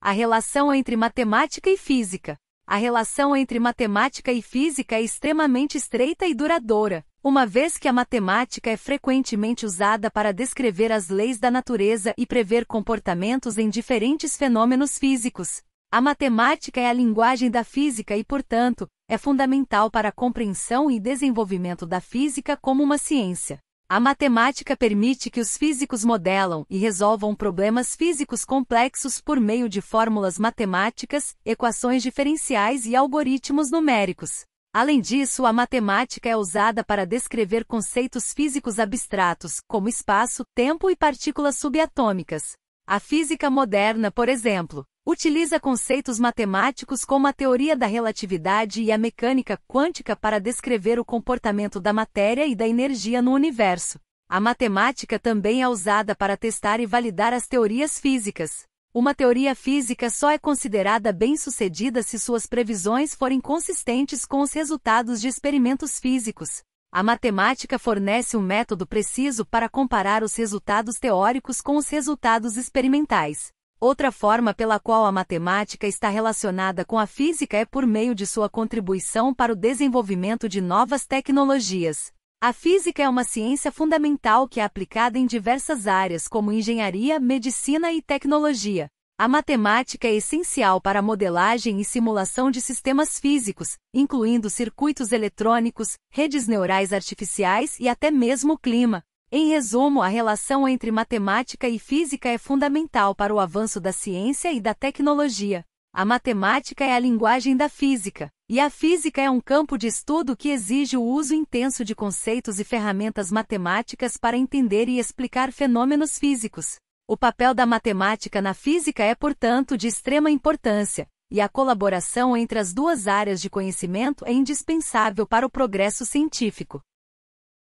A relação entre matemática e física. A relação entre matemática e física é extremamente estreita e duradoura, uma vez que a matemática é frequentemente usada para descrever as leis da natureza e prever comportamentos em diferentes fenômenos físicos. A matemática é a linguagem da física e, portanto, é fundamental para a compreensão e desenvolvimento da física como uma ciência. A matemática permite que os físicos modelam e resolvam problemas físicos complexos por meio de fórmulas matemáticas, equações diferenciais e algoritmos numéricos. Além disso, a matemática é usada para descrever conceitos físicos abstratos, como espaço, tempo e partículas subatômicas. A física moderna, por exemplo, utiliza conceitos matemáticos como a teoria da relatividade e a mecânica quântica para descrever o comportamento da matéria e da energia no universo. A matemática também é usada para testar e validar as teorias físicas. Uma teoria física só é considerada bem-sucedida se suas previsões forem consistentes com os resultados de experimentos físicos. A matemática fornece um método preciso para comparar os resultados teóricos com os resultados experimentais. Outra forma pela qual a matemática está relacionada com a física é por meio de sua contribuição para o desenvolvimento de novas tecnologias. A física é uma ciência fundamental que é aplicada em diversas áreas como engenharia, medicina e tecnologia. A matemática é essencial para a modelagem e simulação de sistemas físicos, incluindo circuitos eletrônicos, redes neurais artificiais e até mesmo o clima. Em resumo, a relação entre matemática e física é fundamental para o avanço da ciência e da tecnologia. A matemática é a linguagem da física, e a física é um campo de estudo que exige o uso intenso de conceitos e ferramentas matemáticas para entender e explicar fenômenos físicos. O papel da matemática na física é, portanto, de extrema importância, e a colaboração entre as duas áreas de conhecimento é indispensável para o progresso científico.